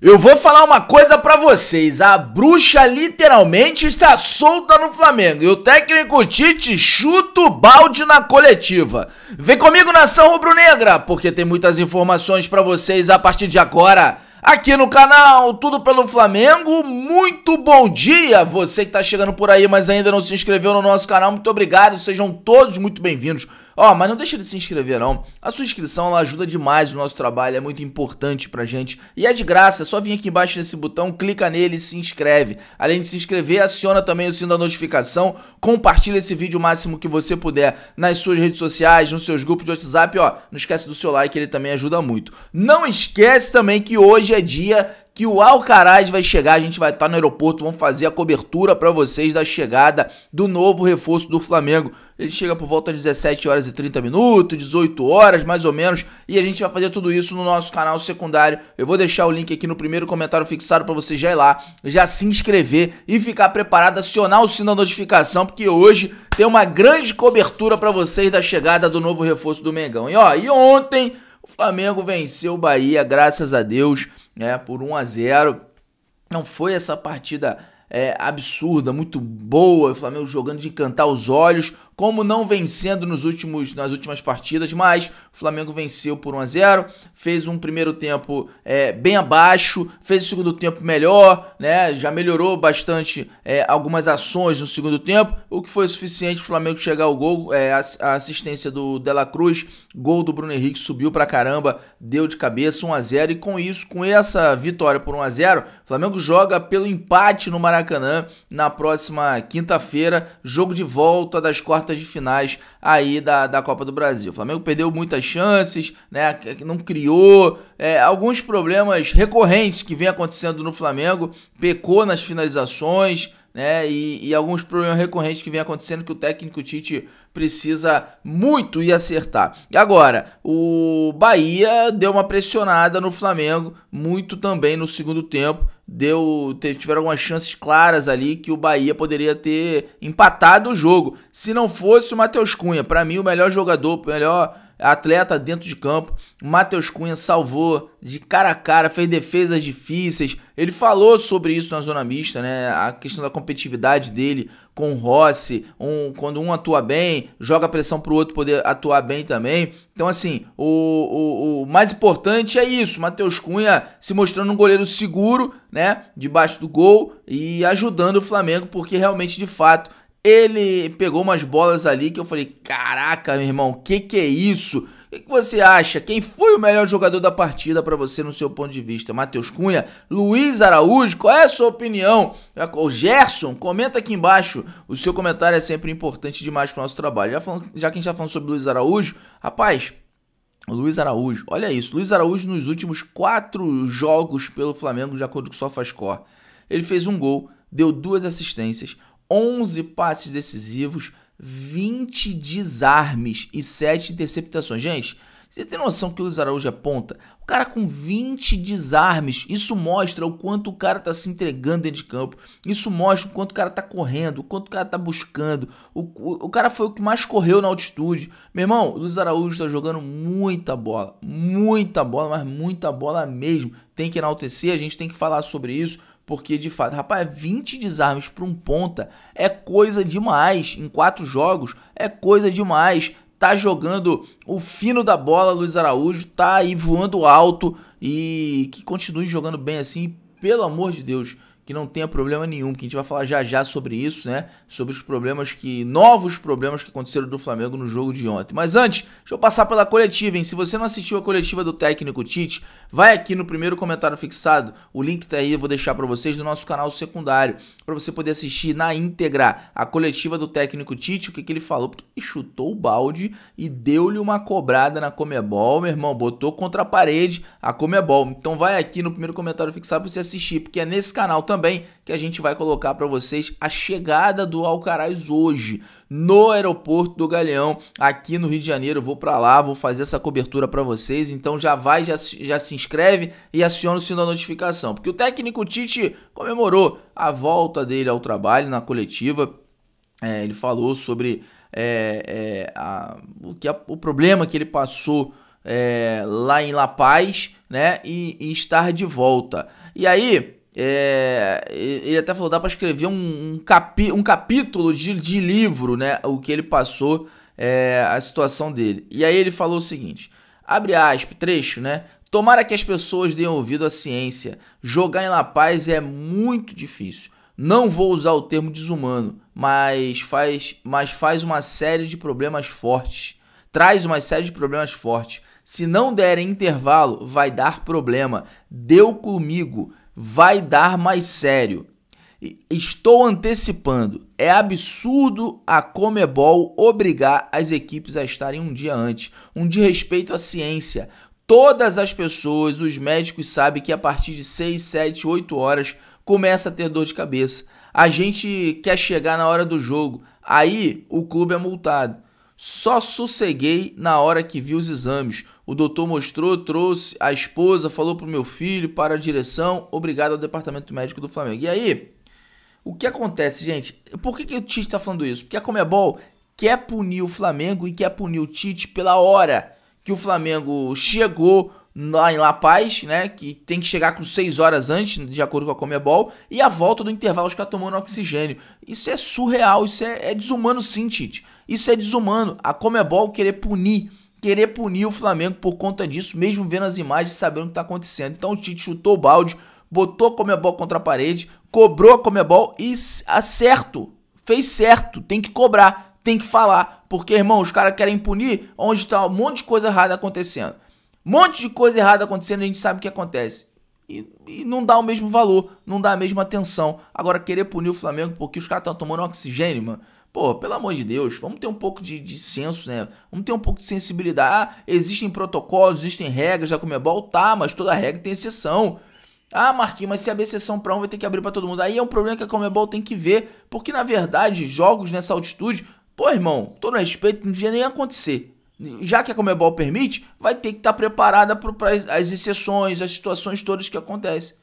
Eu vou falar uma coisa para vocês, a bruxa literalmente está solta no Flamengo e o técnico Tite chuta o balde na coletiva. Vem comigo nação rubro-negra, porque tem muitas informações para vocês a partir de agora. Aqui no canal, tudo pelo Flamengo, muito bom dia! Você que está chegando por aí, mas ainda não se inscreveu no nosso canal, muito obrigado, sejam todos muito bem-vindos Ó, oh, mas não deixa de se inscrever não. A sua inscrição ela ajuda demais o nosso trabalho, é muito importante pra gente e é de graça, é só vir aqui embaixo nesse botão, clica nele e se inscreve. Além de se inscrever, aciona também o sino da notificação, compartilha esse vídeo o máximo que você puder nas suas redes sociais, nos seus grupos de WhatsApp, ó, não esquece do seu like, ele também ajuda muito. Não esquece também que hoje é dia que o Alcaraz vai chegar, a gente vai estar tá no aeroporto, vamos fazer a cobertura para vocês da chegada do novo reforço do Flamengo. Ele chega por volta de 17 horas e 30 minutos, 18 horas mais ou menos, e a gente vai fazer tudo isso no nosso canal secundário. Eu vou deixar o link aqui no primeiro comentário fixado para você já ir lá, já se inscrever e ficar preparado, acionar o sino da notificação, porque hoje tem uma grande cobertura para vocês da chegada do novo reforço do Mengão. E ó, e ontem o Flamengo venceu o Bahia, graças a Deus né, por 1 a 0. Não foi essa partida é, absurda, muito boa, o Flamengo jogando de encantar os olhos como não vencendo nos últimos, nas últimas partidas, mas o Flamengo venceu por 1 a 0 fez um primeiro tempo é, bem abaixo, fez o segundo tempo melhor, né? já melhorou bastante é, algumas ações no segundo tempo, o que foi suficiente para o Flamengo chegar ao gol, é, a, assistência do Dela Cruz, gol do Bruno Henrique, subiu para caramba, deu de cabeça 1 a 0 e com isso, com essa vitória por 1 a 0 o Flamengo joga pelo empate no Maracanã na próxima quinta-feira, jogo de volta das quartas quartas de finais aí da, da Copa do Brasil. O Flamengo perdeu muitas chances, né? Não criou. É, alguns problemas recorrentes que vem acontecendo no Flamengo. Pecou nas finalizações. Né, e, e, alguns problemas recorrentes que vem acontecendo que o técnico Tite precisa muito e acertar. E agora, o Bahia deu uma pressionada no Flamengo, muito também no segundo tempo deu tiveram algumas chances claras ali que o Bahia poderia ter empatado o jogo. Se não fosse o Matheus Cunha, para mim o melhor jogador, o melhor atleta dentro de campo. Matheus Cunha salvou de cara a cara, fez defesas difíceis. Ele falou sobre isso na zona mista, né? A questão da competitividade dele com o Rossi, um, quando um atua bem, joga pressão para o outro poder atuar bem também. Então, assim, o, o, o mais importante é isso: Matheus Cunha se mostrando um goleiro seguro, né? Debaixo do gol e ajudando o Flamengo, porque realmente, de fato, ele pegou umas bolas ali que eu falei: "Caraca, meu irmão, que que é isso?" O que, que, você acha? Quem foi o melhor jogador da partida para você no seu ponto de vista? Matheus Cunha? Luiz Araújo? Qual é a sua opinião? O Gerson? Comenta aqui embaixo. O seu comentário é sempre importante demais para o nosso trabalho. Já, falando, já que a gente está falando sobre Luiz Araújo, rapaz, Luiz Araújo, olha isso. Luiz Araújo nos últimos quatro jogos pelo Flamengo, de acordo com o SofaScore, ele fez um gol, deu duas assistências, 11 passes decisivos, 20 desarmes e 7 interceptações. Gente, você tem noção que o Luiz Araújo é ponta? O cara com 20 desarmes, isso mostra o quanto o cara tá se entregando dentro de campo. Isso mostra o quanto o cara tá correndo, o quanto o cara tá buscando. O, o, o cara foi o que mais correu na altitude. Meu irmão, o Luiz Araújo tá jogando muita bola, muita bola, mas muita bola mesmo. Tem que enaltecer, a gente tem que falar sobre isso. Porque de fato, rapaz, 20 desarmes para um ponta é coisa demais. Em quatro jogos é coisa demais. Tá jogando o fino da bola, Luiz Araújo, tá aí voando alto e que continue jogando bem assim, pelo amor de Deus que não tenha problema nenhum, que a gente vai falar já já sobre isso, né? Sobre os problemas que novos problemas que aconteceram do Flamengo no jogo de ontem. Mas antes, deixa eu passar pela coletiva, hein? Se você não assistiu a coletiva do técnico Tite, vai aqui no primeiro comentário fixado, o link tá aí, eu vou deixar para vocês no nosso canal secundário, para você poder assistir na íntegra a coletiva do técnico Tite, o que que ele falou, porque ele chutou o balde e deu-lhe uma cobrada na Comebol, meu irmão, botou contra a parede a Comebol. Então vai aqui no primeiro comentário fixado para você assistir, porque é nesse canal também também que a gente vai colocar para vocês a chegada do Alcaraz hoje no aeroporto do Galeão, aqui no Rio de Janeiro. vou para lá, vou fazer essa cobertura para vocês. Então já vai, já, já se inscreve e aciona o sino da notificação, porque o técnico Tite comemorou a volta dele ao trabalho na coletiva. É, ele falou sobre é, é, a, o, que a, o problema que ele passou é, lá em La Paz, né, e, e estar de volta. E aí é, ele até falou, dá para escrever um, um, capi, um capítulo de, de, livro, né? O que ele passou, é, a situação dele. E aí ele falou o seguinte, abre aspas, trecho, né? Tomara que as pessoas deem ouvido à ciência. Jogar em La Paz é muito difícil. Não vou usar o termo desumano, mas faz, mas faz uma série de problemas fortes. Traz uma série de problemas fortes. Se não derem intervalo, vai dar problema. Deu comigo vai dar mais sério. Estou antecipando. É absurdo a Comebol obrigar as equipes a estarem um dia antes. Um de respeito à ciência. Todas as pessoas, os médicos sabem que a partir de 6, 7, 8 horas começa a ter dor de cabeça. A gente quer chegar na hora do jogo. Aí o clube é multado. Só sosseguei na hora que vi os exames. O doutor mostrou, trouxe a esposa, falou pro meu filho, para a direção, obrigado ao departamento médico do Flamengo. E aí, o que acontece, gente? Por que, que o Tite está falando isso? Porque a Comebol quer punir o Flamengo e quer punir o Tite pela hora que o Flamengo chegou lá em La Paz, né? Que tem que chegar com 6 horas antes, de acordo com a Comebol, e a volta do intervalo os caras tomando oxigênio. Isso é surreal, isso é, é desumano sim, Tite. Isso é desumano. A Comebol querer punir querer punir o Flamengo por conta disso, mesmo vendo as imagens e sabendo o que está acontecendo. Então o Tite chutou o balde, botou a Comebol contra a parede, cobrou a Comebol e acerto. Fez certo, tem que cobrar, tem que falar. Porque, irmão, os caras querem punir onde está um monte de coisa errada acontecendo. Um monte de coisa errada acontecendo, a gente sabe o que acontece. E, e, não dá o mesmo valor, não dá a mesma atenção. Agora, querer punir o Flamengo porque os caras estão tomando oxigênio, mano. Pô, pelo amor de Deus, vamos ter um pouco de, de senso, né? Vamos ter um pouco de sensibilidade. Ah, existem protocolos, existem regras da Comebol, tá, mas toda regra tem exceção. Ah, Marquinhos, mas se abrir exceção para um, vai ter que abrir para todo mundo. Aí é um problema que a Comebol tem que ver, porque na verdade, jogos nessa altitude, pô, irmão, todo respeito, não devia nem acontecer. Já que a Comebol permite, vai ter que estar tá preparada para as exceções, as situações todas que acontecem.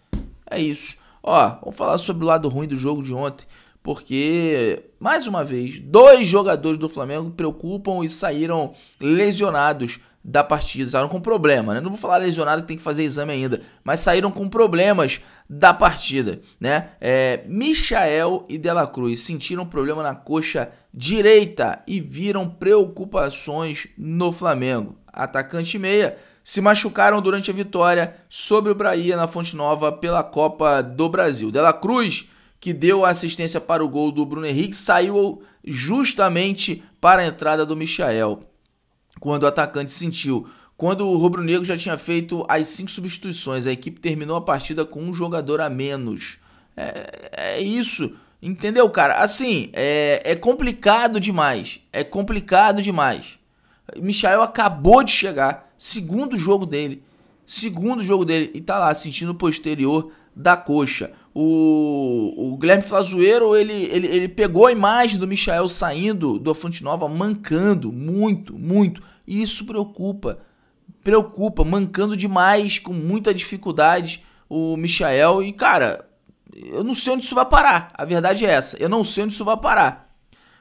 É isso. Ó, vamos falar sobre o lado ruim do jogo de ontem porque, mais uma vez, dois jogadores do Flamengo preocupam e saíram lesionados da partida, saíram com problema, né? Não vou falar lesionado que tem que fazer exame ainda, mas saíram com problemas da partida, né? É, Michael e Dela Cruz sentiram problema na coxa direita e viram preocupações no Flamengo. Atacante meia se machucaram durante a vitória sobre o Bahia na Fonte Nova pela Copa do Brasil. Dela Cruz que deu a assistência para o gol do Bruno Henrique, saiu justamente para a entrada do Michael, quando o atacante sentiu. Quando o Rubro Negro já tinha feito as cinco substituições, a equipe terminou a partida com um jogador a menos. É, é isso, entendeu, cara? Assim, é, é complicado demais. É complicado demais. Michael acabou de chegar, segundo jogo dele, segundo jogo dele, e tá lá sentindo o posterior da coxa. O, o Guilherme Flazueiro, ele, ele, ele pegou a imagem do Michael saindo do Fonte Nova, mancando muito, muito. E isso preocupa, preocupa, mancando demais, com muita dificuldade o Michael. E, cara, eu não sei onde isso vai parar. A verdade é essa. Eu não sei onde isso vai parar.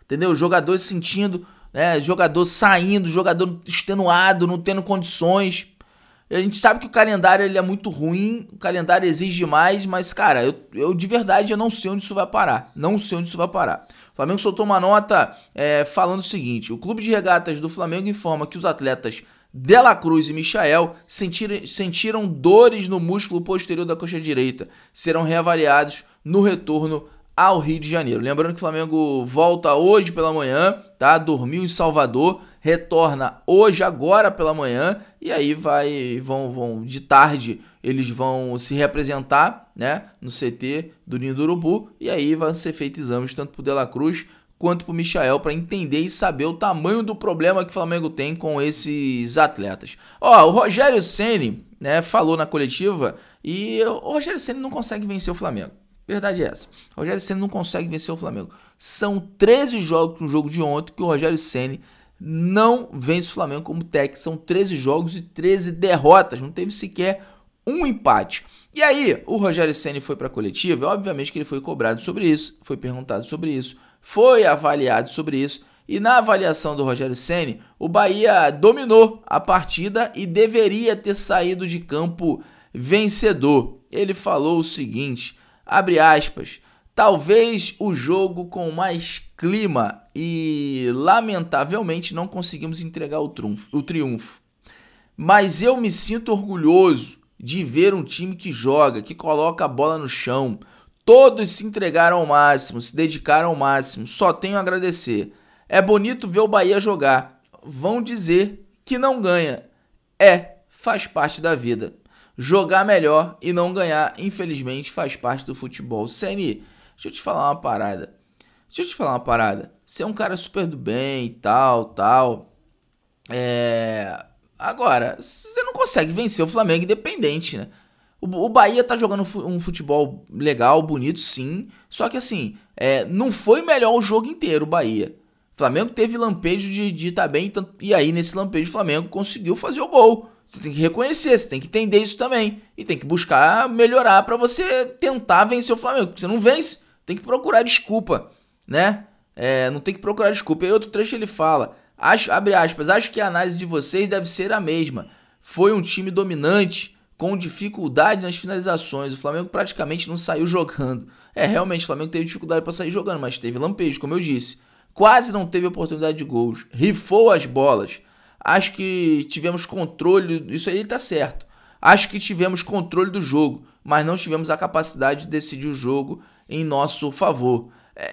Entendeu? Jogador sentindo, né? Jogador saindo, jogador extenuado, não tendo condições. A gente sabe que o calendário ele é muito ruim, o calendário exige mais, mas, cara, eu, eu de verdade eu não sei onde isso vai parar. Não sei onde isso vai parar. O Flamengo soltou uma nota é, falando o seguinte: o clube de regatas do Flamengo informa que os atletas Dela Cruz e Michael sentiram dores no músculo posterior da coxa direita. Serão reavaliados no retorno ao Rio de Janeiro. Lembrando que o Flamengo volta hoje pela manhã, tá? Dormiu em Salvador retorna hoje, agora pela manhã, e aí vai, vão, vão de tarde eles vão se representar, né, no CT do Ninho do Urubu, e aí vão ser feitos exames tanto para De La Cruz quanto o Michael para entender e saber o tamanho do problema que o Flamengo tem com esses atletas. Ó, o Rogério Ceni, né, falou na coletiva e o Rogério Ceni não consegue vencer o Flamengo. Verdade é essa. O Rogério Ceni não consegue vencer o Flamengo. São 13 jogos no jogo de ontem que o Rogério Ceni não vence o Flamengo como técnico. São 13 jogos e 13 derrotas, não teve sequer um empate. E aí, o Rogério Ceni foi para a coletiva, obviamente que ele foi cobrado sobre isso, foi perguntado sobre isso, foi avaliado sobre isso. E na avaliação do Rogério Ceni, o Bahia dominou a partida e deveria ter saído de campo vencedor. Ele falou o seguinte, abre aspas, Talvez o jogo com mais clima e lamentavelmente não conseguimos entregar o, o triunfo. Mas eu me sinto orgulhoso de ver um time que joga, que coloca a bola no chão. Todos se entregaram ao máximo, se dedicaram ao máximo. Só tenho a agradecer. É bonito ver o Bahia jogar. Vão dizer que não ganha. É, faz parte da vida. Jogar melhor e não ganhar, infelizmente, faz parte do futebol. CNI, Deixa eu te falar uma parada. Deixa eu te falar uma parada. Você é um cara super do bem e tal, tal. É. Agora, você não consegue vencer o Flamengo independente, né? O, Bahia tá jogando um futebol legal, bonito, sim. Só que assim, é, não foi melhor o jogo inteiro o Bahia. O Flamengo teve lampejo de estar tá bem, e aí nesse lampejo o Flamengo conseguiu fazer o gol. Você tem que reconhecer, você tem que entender isso também. E tem que buscar melhorar para você tentar vencer o Flamengo, porque você não vence. Tem que procurar desculpa, né? É, não tem que procurar desculpa. E outro trecho ele fala, acho, abre aspas, acho que a análise de vocês deve ser a mesma. Foi um time dominante, com dificuldade nas finalizações. O Flamengo praticamente não saiu jogando. É, realmente, o Flamengo teve dificuldade para sair jogando, mas teve lampejo, como eu disse. Quase não teve oportunidade de gols. Rifou as bolas. Acho que tivemos controle. Isso aí tá certo. Acho que tivemos controle do jogo, mas não tivemos a capacidade de decidir o jogo em nosso favor. É,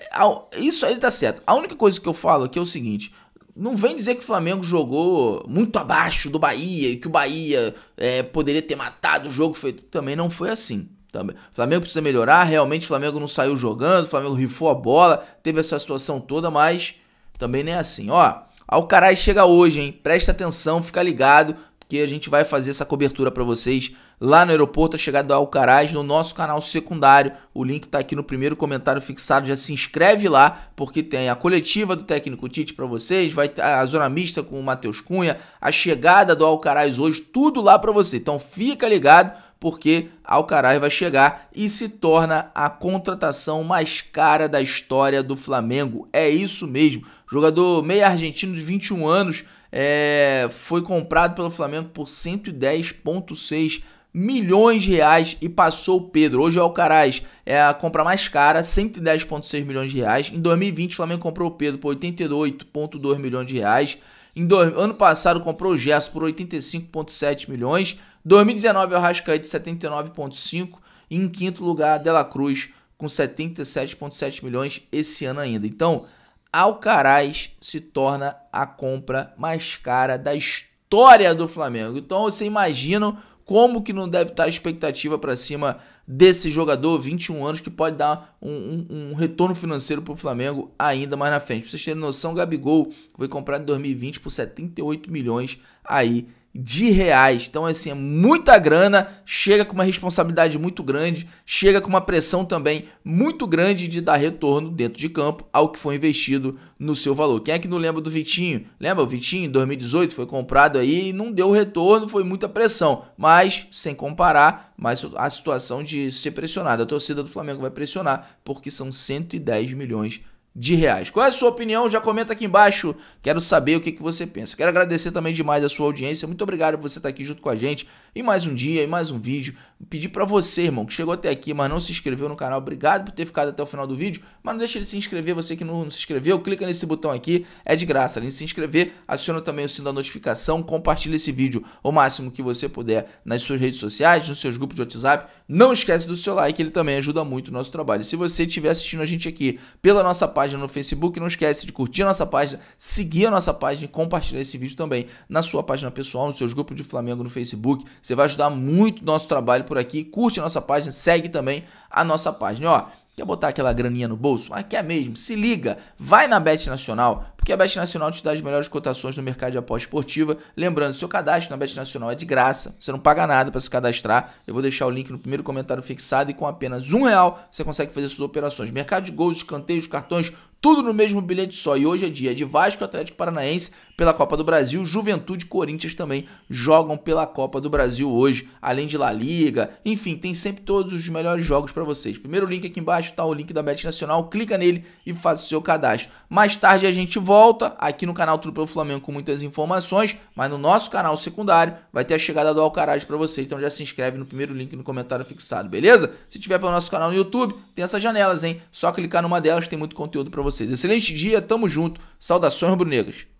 isso aí tá certo. A única coisa que eu falo aqui é o seguinte: não vem dizer que o Flamengo jogou muito abaixo do Bahia e que o Bahia é, poderia ter matado o jogo feito. Também não foi assim. Também. O Flamengo precisa melhorar, realmente o Flamengo não saiu jogando, o Flamengo rifou a bola, teve essa situação toda, mas também não é assim. Ó, caralho chega hoje, hein? Presta atenção, fica ligado que a gente vai fazer essa cobertura para vocês lá no aeroporto, a é chegada do Alcaraz, no nosso canal secundário. O link está aqui no primeiro comentário fixado, já se inscreve lá, porque tem a coletiva do técnico Tite para vocês, vai tá, a zona mista com o Matheus Cunha, a chegada do Alcaraz hoje, tudo lá para você. Então fica ligado, porque Alcaraz vai chegar e se torna a contratação mais cara da história do Flamengo. É isso mesmo. Jogador meio argentino de 21 anos, é, foi comprado pelo Flamengo por 110,6 milhões de reais e passou o Pedro. Hoje é o Alcaraz é a compra mais cara, 110,6 milhões de reais. Em 2020 o Flamengo comprou o Pedro por 88,2 milhões de reais. Em dois, ano passado comprou o Gerson por 85,7 milhões. 2019 o Arrascaeta 79,5 e em quinto lugar Dela Cruz com 77,7 milhões esse ano ainda. Então, Alcaraz se torna a compra mais cara da história do Flamengo. Então você imagina como que não deve estar a expectativa para cima desse jogador, 21 anos, que pode dar um, um, um retorno financeiro para o Flamengo ainda mais na frente. Pra vocês terem noção, Gabigol foi comprado em 2020 por 78 milhões aí de reais. Então, assim, é muita grana, chega com uma responsabilidade muito grande, chega com uma pressão também muito grande de dar retorno dentro de campo ao que foi investido no seu valor. Quem é que não lembra do Vitinho? Lembra o Vitinho, em 2018, foi comprado aí e não deu retorno, foi muita pressão. Mas, sem comparar, mas a situação de ser pressionado. A torcida do Flamengo vai pressionar, porque são 110 milhões de de reais. Qual é a sua opinião? Já comenta aqui embaixo. Quero saber o que, que você pensa. Quero agradecer também demais a sua audiência. Muito obrigado por você estar aqui junto com a gente em mais um dia, em mais um vídeo pedir para você, irmão, que chegou até aqui, mas não se inscreveu no canal, obrigado por ter ficado até o final do vídeo, mas não deixa de se inscrever, você que não, se inscreveu, clica nesse botão aqui, é de graça, além de se inscrever, aciona também o sino da notificação, compartilha esse vídeo o máximo que você puder nas suas redes sociais, nos seus grupos de WhatsApp, não esquece do seu like, ele também ajuda muito o nosso trabalho. Se você estiver assistindo a gente aqui pela nossa página no Facebook, não esquece de curtir a nossa página, seguir a nossa página e compartilhar esse vídeo também na sua página pessoal, nos seus grupos de Flamengo no Facebook, você vai ajudar muito o nosso trabalho por aqui aqui, curte a nossa página, segue também a nossa página. ó, Quer botar aquela graninha no bolso? aqui ah, é mesmo? Se liga, vai na Bet Nacional, porque a Bet Nacional te dá as melhores cotações no mercado de aposta esportiva. Lembrando, seu cadastro na Bet Nacional é de graça, você não paga nada para se cadastrar. Eu vou deixar o link no primeiro comentário fixado e com apenas um real você consegue fazer suas operações. Mercado de gols, escanteios, cartões, tudo no mesmo bilhete só. E hoje é dia de Vasco Atlético Paranaense, pela Copa do Brasil. Juventude e Corinthians também jogam pela Copa do Brasil hoje, além de La Liga. Enfim, tem sempre todos os melhores jogos para vocês. Primeiro link aqui embaixo tá o link da Bet Nacional, clica nele e faz o seu cadastro. Mais tarde a gente volta aqui no canal Tudo Flamengo com muitas informações, mas no nosso canal secundário vai ter a chegada do Alcaraz para vocês. Então já se inscreve no primeiro link no comentário fixado, beleza? Se tiver pelo nosso canal no YouTube, tem essas janelas, hein? Só clicar numa delas, tem muito conteúdo para vocês. Excelente dia, tamo junto. Saudações rubro